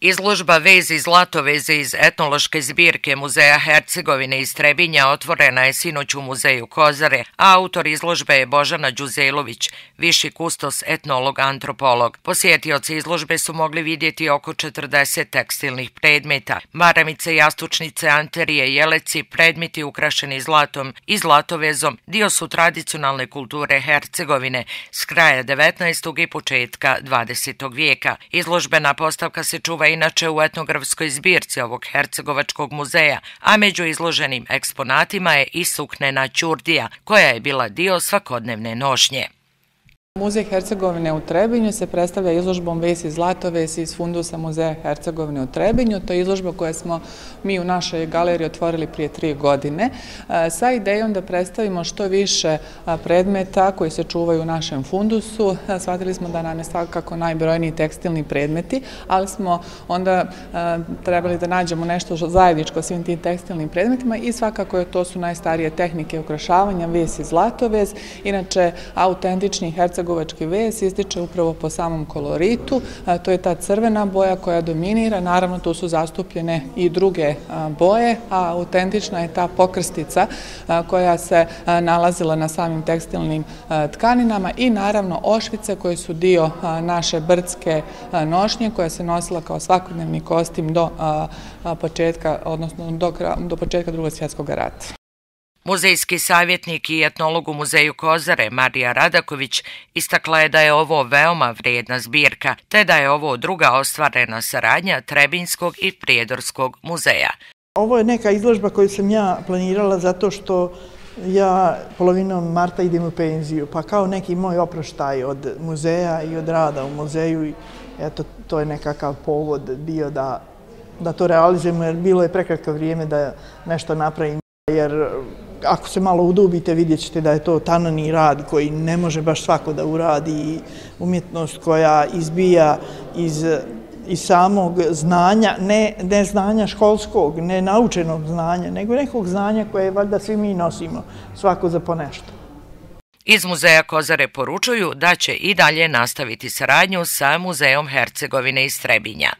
Izložba Vezi zlato veze iz etnološke zbirke Muzeja Hercegovine iz Trebinja otvorena je sinoć u Muzeju Kozare, a autor izložbe je Božana Đuzelović, viši kustos etnolog-antropolog. Posjetioci izložbe su mogli vidjeti oko 40 tekstilnih predmeta, maramice, jastučnice, anterije, jeleci, predmeti ukrašeni zlatom i zlatovezom dio su tradicionalne kulture Hercegovine s kraja 19. i početka 20. vijeka. Izložbena postavka se čuva inače u etnografskoj zbirci ovog Hercegovačkog muzeja, a među izloženim eksponatima je i suknena Ćurdija, koja je bila dio svakodnevne nošnje. Muzej Hercegovine u Trebinju se predstavlja izložbom Vesi i Zlatoves iz fundusa Muzeja Hercegovine u Trebinju. To je izložba koja smo mi u našoj galeriji otvorili prije tri godine e, sa idejom da predstavimo što više e, predmeta koji se čuvaju u našem fundusu. E, shvatili smo da nam je svakako najbrojniji tekstilni predmeti, ali smo onda trebali da nađemo nešto zajedničko svim tim tekstilnim predmetima i svakako to su najstarije tehnike ukrašavanja Vesi i Zlatoves. Inače, autentični Hercegovine Hercegovački ves ističe upravo po samom koloritu. To je ta crvena boja koja dominira. Naravno, tu su zastupljene i druge boje, a autentična je ta pokrstica koja se nalazila na samim tekstilnim tkaninama i naravno ošvice koje su dio naše brdske nošnje koja se nosila kao svakodnevni kostim do početka drugog svjetskog rata. Muzejski savjetnik i etnolog u Muzeju Kozare Marija Radaković istakla je da je ovo veoma vrijedna zbirka, te da je ovo druga ostvarena saradnja Trebinskog i Prijedorskog muzeja. Ovo je neka izložba koju sam ja planirala zato što ja polovinom marta idem u penziju, pa kao neki moj oproštaj od muzeja i od rada u muzeju, eto, to je nekakav povod bio da, da to realizujemo, jer bilo je prekratko vrijeme da nešto napravim, jer ako se malo udubite, vidjet ćete da je to tanani rad koji ne može baš svako da uradi i umjetnost koja izbija iz i samog znanja, ne, ne znanja školskog, ne naučenog znanja, nego nekog znanja koje valjda svi mi nosimo, svako za ponešto. Iz muzeja Kozare poručuju da će i dalje nastaviti saradnju sa Muzejom Hercegovine i Trebinja.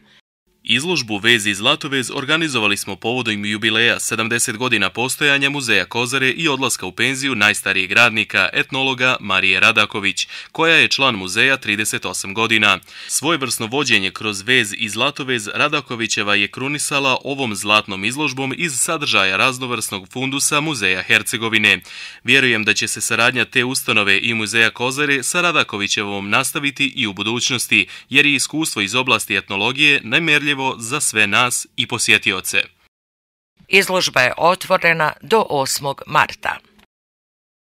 Izložbu Vezi Zlatovez organizovali smo povodom jubileja 70 godina postojanja Muzeja Kozare i odlaska u penziju najstarijeg radnika, etnologa Marije Radaković, koja je član muzeja 38 godina. Svojvrsno vođenje kroz Vez i Zlatovez Radakovićeva je krunisala ovom zlatnom izložbom iz sadržaja raznovrsnog fundusa Muzeja Hercegovine. Vjerujem da će se saradnja te ustanove i Muzeja Kozare sa Radakovićevom nastaviti i u budućnosti, jer je iskustvo iz oblasti etnologije najmerljivo uživo za sve nas i posjetioce. Izložba je otvorena do 8. marta.